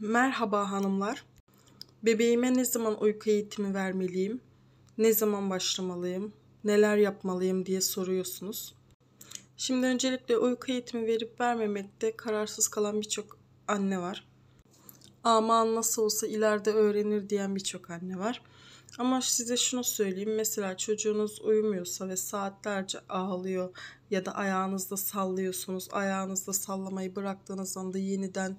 Merhaba hanımlar. Bebeğime ne zaman uyku eğitimi vermeliyim? Ne zaman başlamalıyım? Neler yapmalıyım diye soruyorsunuz. Şimdi öncelikle uyku eğitimi verip vermemekte kararsız kalan birçok anne var. Aman nasıl olsa ileride öğrenir diyen birçok anne var. Ama size şunu söyleyeyim. Mesela çocuğunuz uyumuyorsa ve saatlerce ağlıyor ya da ayağınızda sallıyorsunuz. Ayağınızda sallamayı bıraktığınız anda yeniden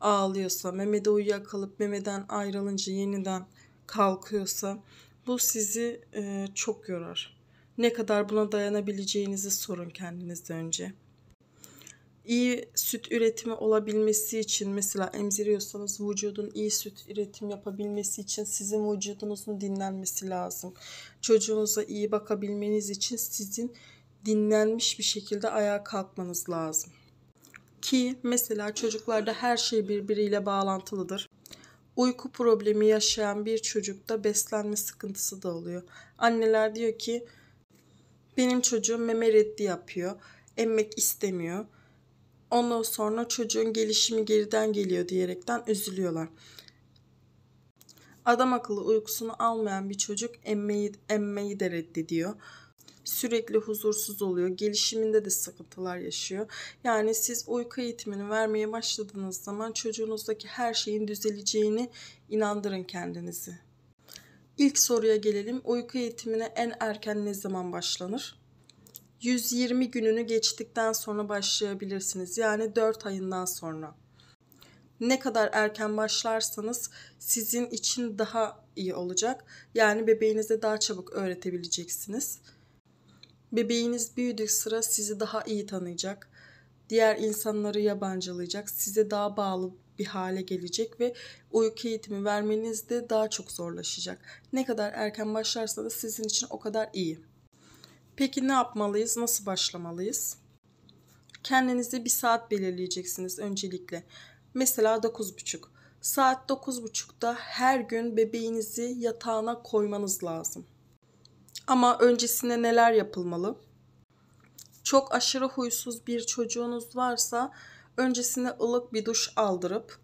ağlıyorsa, memede uyuyakalıp memeden ayrılınca yeniden kalkıyorsa bu sizi e, çok yorar. Ne kadar buna dayanabileceğinizi sorun kendinizden önce. İyi süt üretimi olabilmesi için mesela emziriyorsanız vücudun iyi süt üretim yapabilmesi için sizin vücudunuzun dinlenmesi lazım. Çocuğunuza iyi bakabilmeniz için sizin dinlenmiş bir şekilde ayağa kalkmanız lazım. Ki mesela çocuklarda her şey birbiriyle bağlantılıdır. Uyku problemi yaşayan bir çocukta beslenme sıkıntısı da oluyor. Anneler diyor ki benim çocuğum meme reddi yapıyor. Emmek istemiyor. Ondan sonra çocuğun gelişimi geriden geliyor diyerekten üzülüyorlar. Adam akıllı uykusunu almayan bir çocuk emmeyi, emmeyi de reddediyor sürekli huzursuz oluyor. Gelişiminde de sıkıntılar yaşıyor. Yani siz uyku eğitimini vermeye başladığınız zaman çocuğunuzdaki her şeyin düzeleceğini inandırın kendinizi. İlk soruya gelelim. Uyku eğitimine en erken ne zaman başlanır? 120 gününü geçtikten sonra başlayabilirsiniz. Yani 4 ayından sonra. Ne kadar erken başlarsanız sizin için daha iyi olacak. Yani bebeğinize daha çabuk öğretebileceksiniz. Bebeğiniz büyüdük sıra sizi daha iyi tanıyacak. Diğer insanları yabancılayacak. Size daha bağlı bir hale gelecek ve uyku eğitimi vermeniz de daha çok zorlaşacak. Ne kadar erken başlarsa da sizin için o kadar iyi. Peki ne yapmalıyız? Nasıl başlamalıyız? Kendinize bir saat belirleyeceksiniz öncelikle. Mesela 9.30. Saat 9.30'da her gün bebeğinizi yatağına koymanız lazım. Ama öncesinde neler yapılmalı? Çok aşırı huysuz bir çocuğunuz varsa öncesinde ılık bir duş aldırıp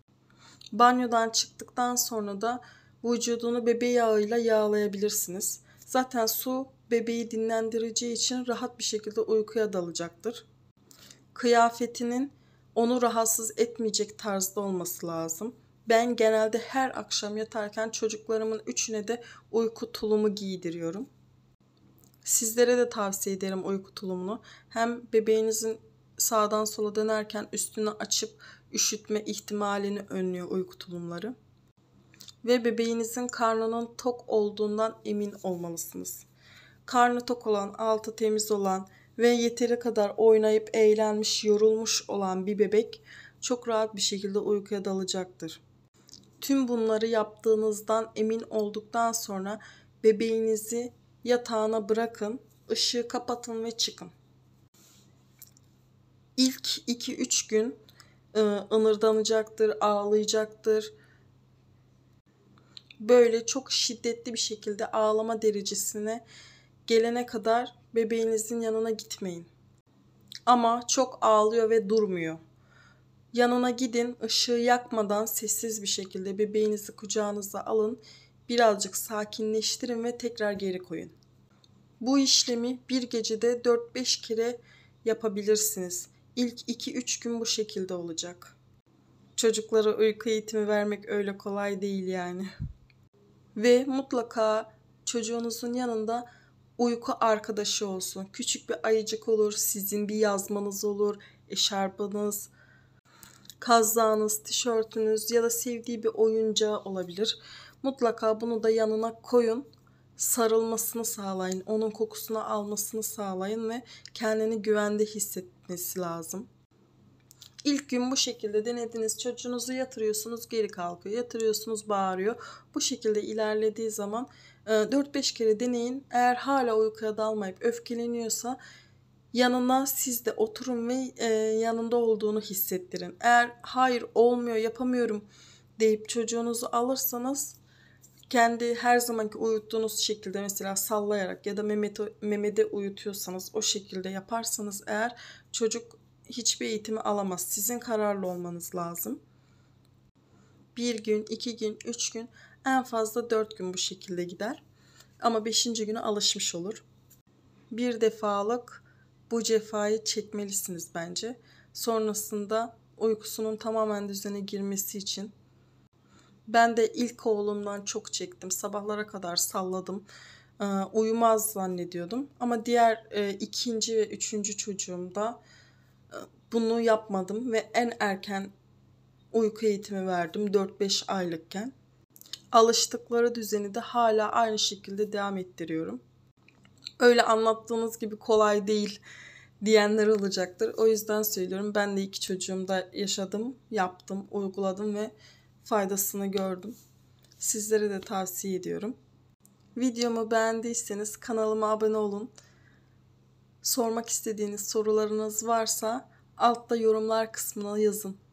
banyodan çıktıktan sonra da vücudunu bebeği yağıyla yağlayabilirsiniz. Zaten su bebeği dinlendireceği için rahat bir şekilde uykuya dalacaktır. Kıyafetinin onu rahatsız etmeyecek tarzda olması lazım. Ben genelde her akşam yatarken çocuklarımın üçüne de uyku tulumu giydiriyorum. Sizlere de tavsiye ederim uyku tulumunu. Hem bebeğinizin sağdan sola dönerken üstünü açıp üşütme ihtimalini önlüyor uyku tulumları. Ve bebeğinizin karnının tok olduğundan emin olmalısınız. Karnı tok olan, altı temiz olan ve yeteri kadar oynayıp eğlenmiş, yorulmuş olan bir bebek çok rahat bir şekilde uykuya dalacaktır. Tüm bunları yaptığınızdan emin olduktan sonra bebeğinizi yatağına bırakın, ışığı kapatın ve çıkın. İlk 2-3 gün e, ınırdanacaktır, ağlayacaktır. Böyle çok şiddetli bir şekilde ağlama derecesine gelene kadar bebeğinizin yanına gitmeyin. Ama çok ağlıyor ve durmuyor. Yanına gidin, ışığı yakmadan sessiz bir şekilde bebeğinizi kucağınıza alın birazcık sakinleştirin ve tekrar geri koyun. Bu işlemi bir gecede 4-5 kere yapabilirsiniz. İlk 2-3 gün bu şekilde olacak. Çocuklara uyku eğitimi vermek öyle kolay değil yani. Ve mutlaka çocuğunuzun yanında uyku arkadaşı olsun. Küçük bir ayıcık olur, sizin bir yazmanız olur, eşarpınız, kazağınız, tişörtünüz ya da sevdiği bir oyuncağı olabilir. Mutlaka bunu da yanına koyun. Sarılmasını sağlayın. Onun kokusunu almasını sağlayın ve kendini güvende hissetmesi lazım. İlk gün bu şekilde denediniz. Çocuğunuzu yatırıyorsunuz geri kalkıyor. Yatırıyorsunuz bağırıyor. Bu şekilde ilerlediği zaman 4-5 e, kere deneyin. Eğer hala uykuya dalmayıp öfkeleniyorsa yanına siz de oturun ve e, yanında olduğunu hissettirin. Eğer hayır olmuyor yapamıyorum deyip çocuğunuzu alırsanız kendi her zamanki uyuttuğunuz şekilde mesela sallayarak ya da Mehmet memede uyutuyorsanız o şekilde yaparsanız eğer çocuk hiçbir eğitimi alamaz. Sizin kararlı olmanız lazım. Bir gün, iki gün, üç gün en fazla dört gün bu şekilde gider. Ama beşinci güne alışmış olur. Bir defalık bu cefayı çekmelisiniz bence. Sonrasında uykusunun tamamen düzene girmesi için ben de ilk oğlumdan çok çektim. Sabahlara kadar salladım. Ee, uyumaz zannediyordum. Ama diğer e, ikinci ve üçüncü çocuğumda e, bunu yapmadım ve en erken uyku eğitimi verdim 4-5 aylıkken. Alıştıkları düzeni de hala aynı şekilde devam ettiriyorum. Öyle anlattığınız gibi kolay değil diyenler olacaktır. O yüzden söylüyorum ben de iki çocuğumda yaşadım, yaptım, uyguladım ve faydasını gördüm. Sizlere de tavsiye ediyorum. Videomu beğendiyseniz kanalıma abone olun. Sormak istediğiniz sorularınız varsa altta yorumlar kısmına yazın.